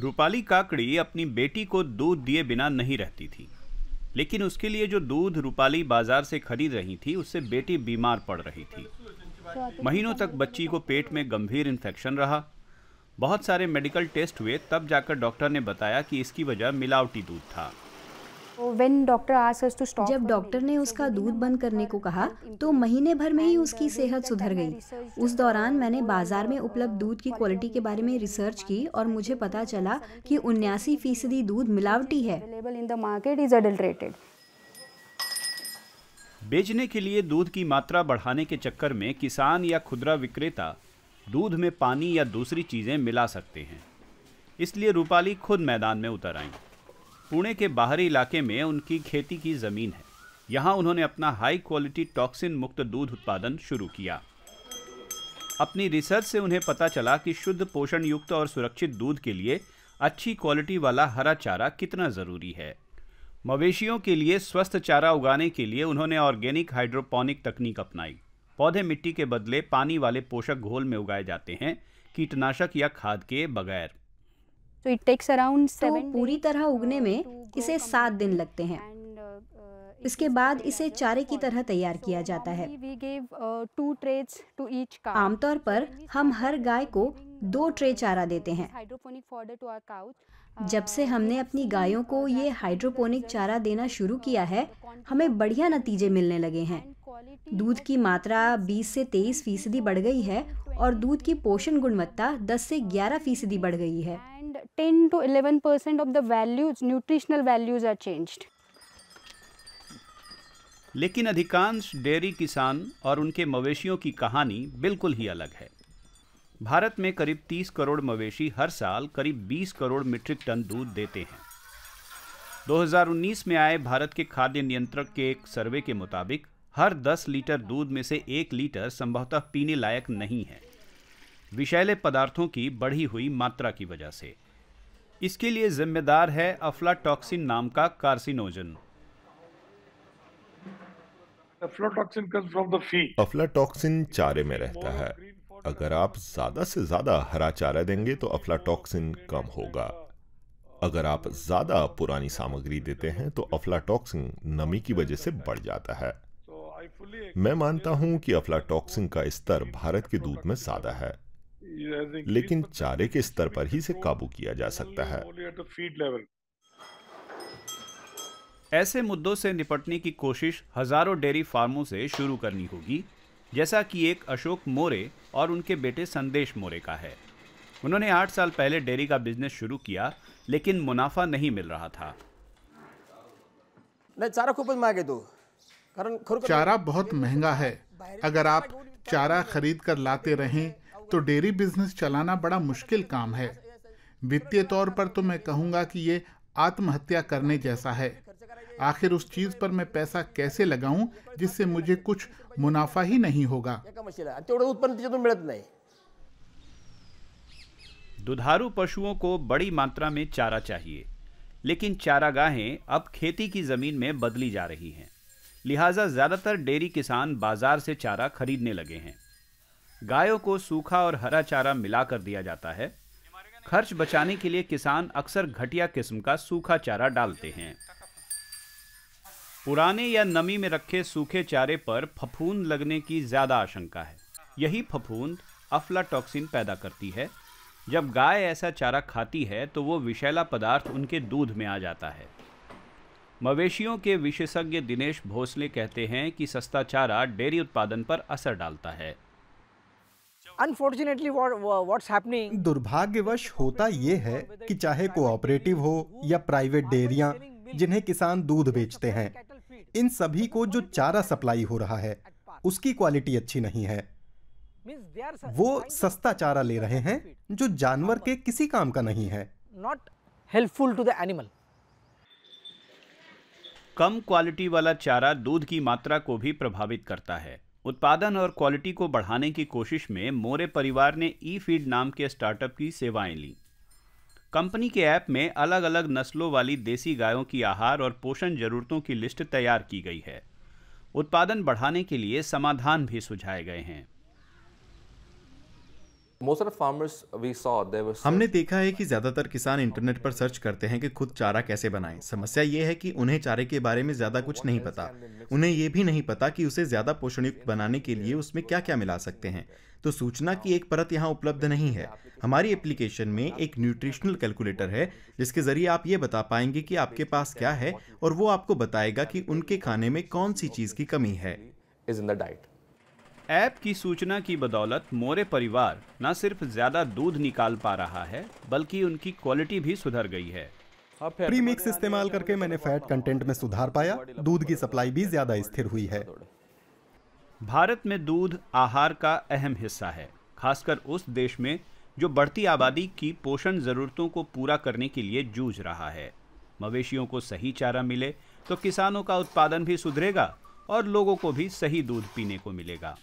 रूपाली काकड़ी अपनी बेटी को दूध दिए बिना नहीं रहती थी लेकिन उसके लिए जो दूध रूपाली बाजार से खरीद रही थी उससे बेटी बीमार पड़ रही थी महीनों तक बच्ची को पेट में गंभीर इन्फेक्शन रहा बहुत सारे मेडिकल टेस्ट हुए तब जाकर डॉक्टर ने बताया कि इसकी वजह मिलावटी दूध था तो जब डॉक्टर ने उसका दूध बंद करने को कहा तो महीने भर में ही उसकी uh, सेहत सुधर गई उस दौरान मैंने बाजार में uh, उपलब्ध दूध की क्वालिटी के बारे में रिसर्च की और मुझे पता चला कि उन्यासी फीसदी दूध मिलावटी है बेचने के लिए दूध की मात्रा बढ़ाने के चक्कर में किसान या खुदरा विक्रेता दूध में पानी या दूसरी चीज़ें मिला सकते हैं इसलिए रूपाली खुद मैदान में उतर आईं पुणे के बाहरी इलाके में उनकी खेती की ज़मीन है यहाँ उन्होंने अपना हाई क्वालिटी टॉक्सिन मुक्त दूध उत्पादन शुरू किया अपनी रिसर्च से उन्हें पता चला कि शुद्ध पोषण युक्त और सुरक्षित दूध के लिए अच्छी क्वालिटी वाला हरा चारा कितना ज़रूरी है मवेशियों के लिए स्वस्थ चारा उगाने के लिए उन्होंने ऑर्गेनिक हाइड्रोपोनिक तकनीक अपनाई पौधे मिट्टी के बदले पानी वाले पोषक घोल में उगाए जाते हैं कीटनाशक या खाद के बगैर तो इट टेक्स अराउंड तो पूरी तरह uh, उगने में इसे सात दिन लगते हैं uh, uh, इसके बाद इसे चारे की तरह तैयार किया जाता है आमतौर पर हम हर गाय को दो ट्रे चारा देते हैं जब से हमने अपनी गायों को ये हाइड्रोपोनिक चारा देना शुरू किया है हमें बढ़िया नतीजे मिलने लगे हैं दूध की मात्रा 20 से 23 फीसदी बढ़ गई है और दूध की पोषण गुणवत्ता 10 से 11 फीसदी बढ़ गई है ten to eleven percent of the values nutritional values are changed लेकिन अधिकांश डेयरी किसान और उनके मवेशियों की कहानी बिल्कुल ही अलग है भारत में करीब 30 करोड़ मवेशी हर साल करीब 20 करोड़ मीट्रिक टन दूध देते हैं 2019 में आए भारत के खाद्य नियंत्रक के एक सर्वे के मुताबिक हर 10 लीटर दूध में से एक लीटर संभवतः पीने लायक नहीं है विषैले पदार्थों की बढ़ी हुई मात्रा की वजह से इसके लिए जिम्मेदार है अफ्लाटॉक्सिन नाम का कार्सिनोजन अफ्लाटॉक्सिन चारे में रहता है अगर आप ज्यादा से ज्यादा हरा चारा देंगे तो अफ्लाटॉक्सिन कम होगा अगर आप ज्यादा पुरानी सामग्री देते हैं तो अफ्लाटॉक्सिन नमी की वजह से बढ़ जाता है मैं मानता हूं कि अफ्लाटॉक्सिन का स्तर भारत के दूध में ज्यादा है लेकिन चारे के स्तर पर ही इसे काबू किया जा सकता है ऐसे मुद्दों से निपटने की कोशिश हजारों डेयरी फार्मों से शुरू करनी होगी जैसा कि एक अशोक मोरे और उनके बेटे संदेश मोरे का है उन्होंने आठ साल पहले डेयरी का बिजनेस शुरू किया लेकिन मुनाफा नहीं मिल रहा था चारा खूब मांगे दो तो, चारा बहुत महंगा है अगर आप चारा खरीद कर लाते रहें तो डेयरी बिजनेस चलाना बड़ा मुश्किल काम है वित्तीय तौर पर तो मैं कहूंगा कि ये आत्महत्या करने जैसा है आखिर उस चीज पर मैं पैसा कैसे लगाऊं जिससे मुझे कुछ मुनाफा ही नहीं होगा दुधारू पशुओं को बड़ी मात्रा में चारा चाहिए लेकिन चारागाहें अब खेती की ज़मीन में बदली जा रही हैं लिहाजा ज़्यादातर डेयरी किसान बाजार से चारा खरीदने लगे हैं गायों को सूखा और हरा चारा मिलाकर दिया जाता है खर्च बचाने के लिए किसान अक्सर घटिया किस्म का सूखा चारा डालते हैं पुराने या नमी में रखे सूखे चारे पर फफूंद लगने की ज़्यादा आशंका है यही फफूंद अफ्लाटॉक्सिन पैदा करती है जब गाय ऐसा चारा खाती है तो वो विषैला पदार्थ उनके दूध में आ जाता है मवेशियों के विशेषज्ञ दिनेश भोसले कहते हैं कि सस्ता चारा डेयरी उत्पादन पर असर डालता है अनफॉर्चुनेटली व्हाट्स हैपनिंग दुर्भाग्यवश होता ये है कि चाहे कोऑपरेटिव हो या प्राइवेट डेयरिया जिन्हें किसान दूध बेचते हैं इन सभी को जो चारा सप्लाई हो रहा है उसकी क्वालिटी अच्छी नहीं है वो सस्ता चारा ले रहे हैं जो जानवर के किसी काम का नहीं है not helpful to the animal कम क्वालिटी वाला चारा दूध की मात्रा को भी प्रभावित करता है उत्पादन और क्वालिटी को बढ़ाने की कोशिश में मोरे परिवार ने ई फीड नाम के स्टार्टअप की सेवाएं ली कंपनी के ऐप में अलग अलग नस्लों वाली देसी गायों की आहार और पोषण जरूरतों की लिस्ट तैयार की गई है उत्पादन बढ़ाने के लिए समाधान भी सुझाए गए हैं हमने देखा है कि ज्यादातर किसान इंटरनेट पर सर्च करते हैं कि खुद चारा कैसे बनाएं। समस्या ये है कि उन्हें चारे के बारे में ज्यादा कुछ नहीं पता उन्हें ये भी नहीं पता कि उसे ज्यादा पोषणयुक्त बनाने के लिए उसमें क्या क्या मिला सकते हैं तो सूचना की एक परत यहाँ उपलब्ध नहीं है हमारी एप्लीकेशन में एक न्यूट्रिशनल कैलकुलेटर है जिसके जरिए आप ये बता पाएंगे कि आपके पास क्या है और वो आपको बताएगा कि उनके खाने में कौन सी चीज की कमी है is in the diet app की सूचना की बदौलत मोरे परिवार न सिर्फ ज्यादा दूध निकाल पा रहा है बल्कि उनकी क्वालिटी भी सुधर गई है प्रीमिक्स इस्तेमाल करके मैंने फैट कंटेंट में सुधार पाया दूध की सप्लाई भी ज्यादा स्थिर हुई है भारत में दूध आहार का अहम हिस्सा है खासकर उस देश में जो बढ़ती आबादी की पोषण जरूरतों को पूरा करने के लिए जूझ रहा है मवेशियों को सही चारा मिले तो किसानों का उत्पादन भी सुधरेगा और लोगों को भी सही दूध पीने को मिलेगा